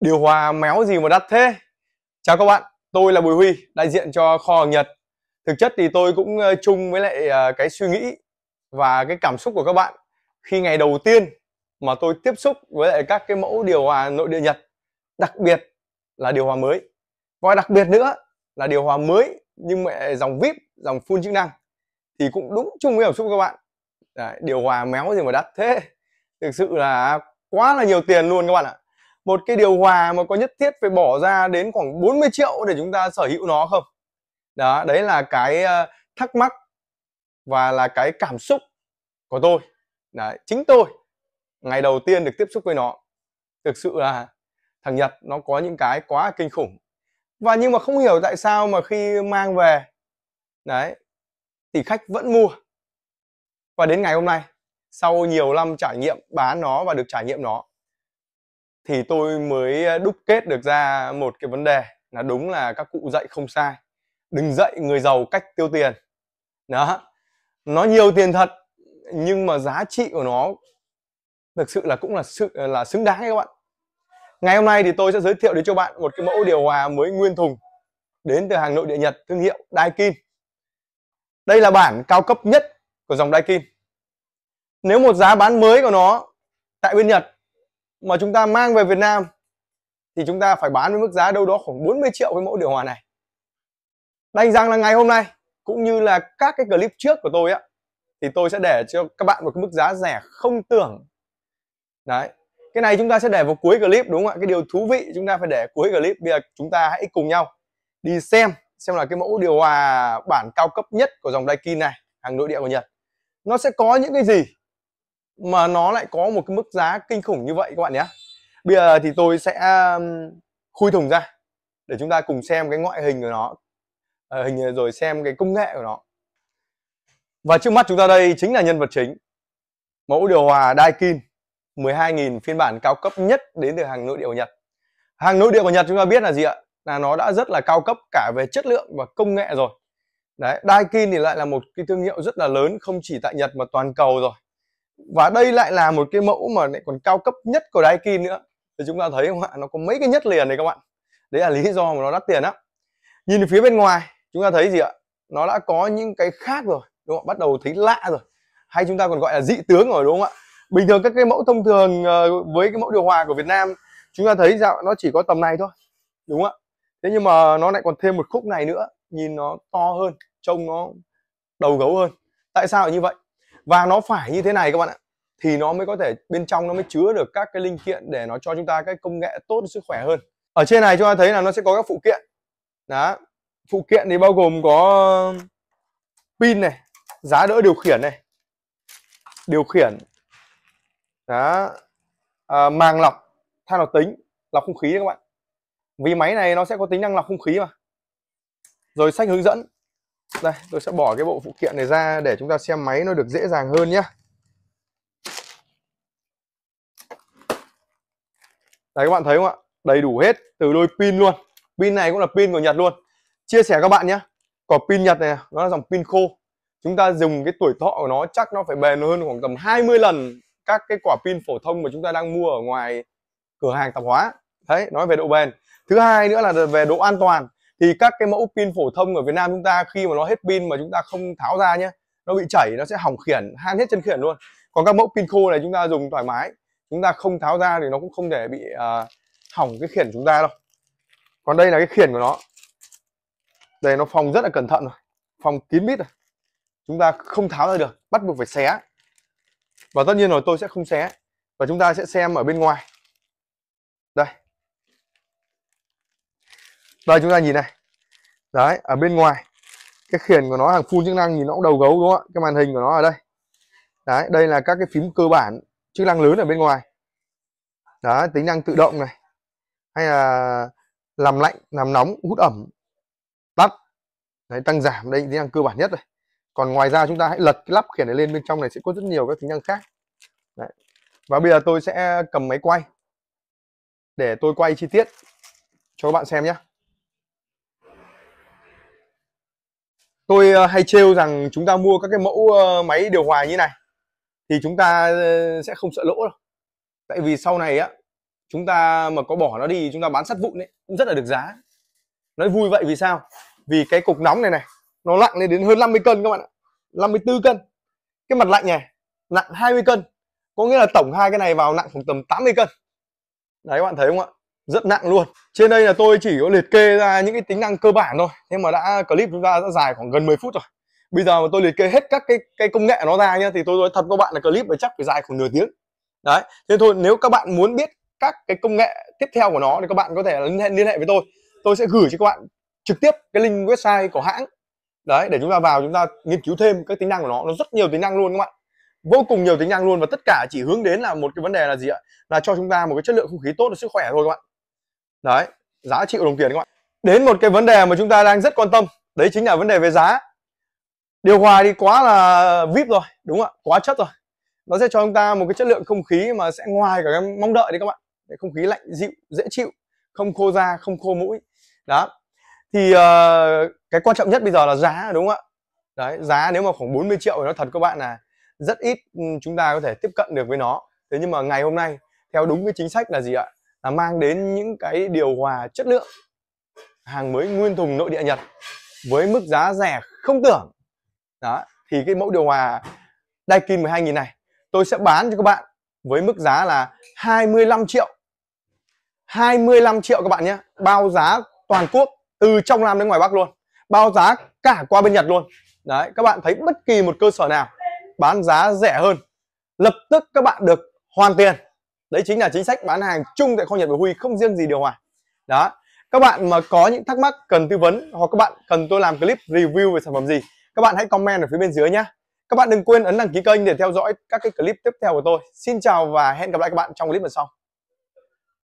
điều hòa méo gì mà đắt thế chào các bạn tôi là bùi huy đại diện cho kho hàng nhật thực chất thì tôi cũng chung với lại ờ, cái suy nghĩ và cái cảm xúc của các bạn khi ngày đầu tiên mà tôi tiếp xúc với lại các cái mẫu điều hòa nội địa nhật đặc biệt là điều hòa mới và đặc biệt nữa là điều hòa mới nhưng mà dòng vip dòng full chức năng thì cũng đúng chung với cảm xúc của các bạn Đấy, điều hòa méo gì mà đắt thế thực sự là quá là nhiều tiền luôn các bạn ạ một cái điều hòa mà có nhất thiết phải bỏ ra đến khoảng 40 triệu để chúng ta sở hữu nó không đó đấy là cái ờ, thắc mắc và là cái cảm xúc của tôi đấy, chính tôi ngày đầu tiên được tiếp xúc với nó thực sự là thằng Nhật nó có những cái quá kinh khủng và nhưng mà không hiểu tại sao mà khi mang về đấy thì khách vẫn mua và đến ngày hôm nay sau nhiều năm trải nghiệm bán nó và được trải nghiệm nó thì tôi mới ờ, đúc kết được ra một cái vấn đề là đúng là các cụ dạy không sai đừng dạy người giàu cách tiêu tiền đó nó nhiều tiền thật nhưng mà giá trị của nó thực sự là cũng là sự ờ, là xứng đáng các bạn ngày hôm nay thì tôi sẽ giới thiệu đến cho bạn một cái mẫu điều hòa mới nguyên thùng đến từ hàng nội địa nhật thương hiệu Daikin đây là bản cao cấp nhất của dòng Daikin nếu một giá bán mới của nó tại bên nhật mà chúng ta mang về Việt Nam thì chúng ta phải bán với mức giá đâu đó khoảng 40 triệu với mẫu điều hòa này đành rằng là ngày hôm nay cũng như là các cái clip trước của tôi á thì tôi sẽ để cho các bạn một cái mức giá rẻ không tưởng đấy cái này chúng ta sẽ để vào cuối clip đúng không ạ cái điều thú vị chúng ta phải để cuối clip bây giờ chúng ta hãy cùng nhau đi xem xem là cái mẫu điều hòa bản cao cấp nhất của dòng Daikin này hàng nội địa của Nhật nó sẽ có những cái gì mà nó lại có một cái mức giá kinh khủng như vậy các bạn nhé bây giờ thì tôi sẽ khui thùng ra để chúng ta cùng xem cái ngoại hình của nó ờ, hình rồi xem cái công nghệ của nó và trước mắt chúng ta đây chính là nhân vật chính mẫu điều hòa Daikin 12.000 phiên bản cao cấp nhất đến từ hàng nội địa của Nhật hàng nội địa của Nhật chúng ta biết là gì ạ là nó đã rất là cao cấp cả về chất lượng và công nghệ rồi đấy Daikin thì lại là một cái thương hiệu rất là lớn không chỉ tại Nhật mà toàn cầu rồi và đây lại là một cái mẫu mà lại còn cao cấp nhất của Daikin nữa thì chúng ta thấy không ạ nó có mấy cái nhất liền này các bạn đấy là lý do mà nó đắt tiền á nhìn phía bên ngoài chúng ta thấy gì ạ nó đã có những cái khác rồi đúng không bắt đầu thấy lạ rồi hay chúng ta còn gọi là dị tướng rồi đúng không ạ bình thường các cái mẫu thông thường ờ, với cái mẫu điều hòa của Việt Nam chúng ta thấy dạo nó chỉ có tầm này thôi đúng không ạ thế nhưng mà nó lại còn thêm một khúc này nữa nhìn nó to hơn trông nó đầu gấu hơn tại sao như vậy và nó phải như thế này các bạn ạ thì nó mới có thể bên trong nó mới chứa được các cái linh kiện để nó cho chúng ta cái công nghệ tốt sức khỏe hơn ở trên này chúng ta thấy là nó sẽ có các phụ kiện đó phụ kiện thì bao gồm có pin này giá đỡ điều khiển này điều khiển đó à, màng lọc than lọc tính lọc không khí các bạn vì máy này nó sẽ có tính năng lọc không khí mà rồi sách hướng dẫn đây tôi sẽ bỏ cái bộ phụ kiện này ra để chúng ta xem máy nó được dễ dàng hơn nhé Đấy các bạn thấy không ạ? Đầy đủ hết từ đôi pin luôn. Pin này cũng là pin của Nhật luôn. Chia sẻ các bạn nhé. Còn pin Nhật này nó là dòng pin khô. Chúng ta dùng cái tuổi thọ của nó chắc nó phải bền hơn khoảng tầm 20 lần các cái quả pin phổ thông mà chúng ta đang mua ở ngoài cửa hàng tạp hóa. Đấy, nói về độ bền. Thứ hai nữa là về độ an toàn thì các cái mẫu pin phổ thông ở Việt Nam chúng ta khi mà nó hết pin mà chúng ta không tháo ra nhé nó bị chảy nó sẽ hỏng khiển han hết chân khiển luôn còn các mẫu pin khô này chúng ta dùng thoải mái chúng ta không tháo ra thì nó cũng không thể bị uh, hỏng cái khiển chúng ta đâu còn đây là cái khiển của nó đây nó phòng rất là cẩn thận rồi phòng kín mít rồi chúng ta không tháo ra được bắt buộc phải xé và tất nhiên rồi tôi sẽ không xé và chúng ta sẽ xem ở bên ngoài đây đây chúng ta nhìn này đấy ở bên ngoài cái khiển của nó hàng full chức năng nhìn nó cũng đầu gấu đúng không ạ cái màn hình của nó ở đây đấy đây là các cái phím cơ bản chức năng lớn ở bên ngoài đó tính năng tự động này hay là làm lạnh làm nóng hút ẩm tắt đấy, tăng giảm đây tính năng cơ bản nhất rồi còn ngoài ra chúng ta hãy lật cái lắp khiển này lên bên trong này sẽ có rất nhiều các tính năng khác đấy. và bây giờ tôi sẽ cầm máy quay để tôi quay chi tiết cho các bạn xem nhé tôi ờ, hay trêu rằng chúng ta mua các cái mẫu ờ, máy điều hòa như này thì chúng ta ờ, sẽ không sợ lỗ đâu tại vì sau này á chúng ta mà có bỏ nó đi chúng ta bán sắt vụn ấy cũng rất là được giá nói vui vậy vì sao vì cái cục nóng này này nó nặng lên đến hơn 50 cân các bạn ạ 54 cân cái mặt lạnh này nặng 20 cân có nghĩa là tổng hai cái này vào nặng khoảng tầm 80 cân đấy các bạn thấy không ạ rất nặng luôn trên đây là tôi chỉ có liệt kê ra những cái tính năng cơ bản thôi nhưng mà đã clip chúng ta đã dài khoảng gần 10 phút rồi bây giờ mà tôi liệt kê hết các cái cái công nghệ nó ra nhá thì tôi nói thật các bạn là clip phải chắc phải dài khoảng nửa tiếng đấy thế thôi nếu các bạn muốn biết các cái công nghệ tiếp theo của nó thì các bạn có thể liên hệ, liên hệ với tôi tôi sẽ gửi cho các bạn trực tiếp cái link website của hãng đấy để chúng ta vào chúng ta nghiên cứu thêm các tính năng của nó nó rất nhiều tính năng luôn các bạn vô cùng nhiều tính năng luôn và tất cả chỉ hướng đến là một cái vấn đề là gì ạ là cho chúng ta một cái chất lượng không khí tốt và sức khỏe thôi các bạn đấy giá trị đồng tiền các bạn đến một cái vấn đề mà chúng ta đang rất quan tâm đấy chính là vấn đề về giá điều hòa thì quá là vip rồi đúng không ạ quá chất rồi nó sẽ cho chúng ta một cái chất lượng không khí mà sẽ ngoài cả cái mong đợi đấy các bạn để không khí lạnh dịu dễ chịu không khô da không khô mũi đó thì uh, cái quan trọng nhất bây giờ là giá đúng không ạ đấy giá nếu mà khoảng 40 triệu thì nó thật các bạn là rất ít ừ, chúng ta có thể tiếp cận được với nó thế nhưng mà ngày hôm nay theo đúng cái chính sách là gì ạ là mang đến những cái điều hòa chất lượng hàng mới nguyên thùng nội địa Nhật với mức giá rẻ không tưởng đó thì cái mẫu điều hòa Daikin 12.000 này tôi sẽ bán cho các bạn với mức giá là 25 triệu 25 triệu các bạn nhé bao giá toàn quốc từ trong Nam đến ngoài Bắc luôn bao giá cả qua bên Nhật luôn đấy các bạn thấy bất kỳ một cơ sở nào bán giá rẻ hơn lập tức các bạn được hoàn tiền đấy chính là chính sách bán hàng chung tại kho nhật và huy không riêng gì điều hòa đó các bạn mà có những thắc mắc cần tư vấn hoặc các bạn cần tôi làm clip review về sản phẩm gì các bạn hãy comment ở phía bên dưới nhé các bạn đừng quên ấn đăng ký kênh để theo dõi các cái clip tiếp theo của tôi xin chào và hẹn gặp lại các bạn trong clip lần sau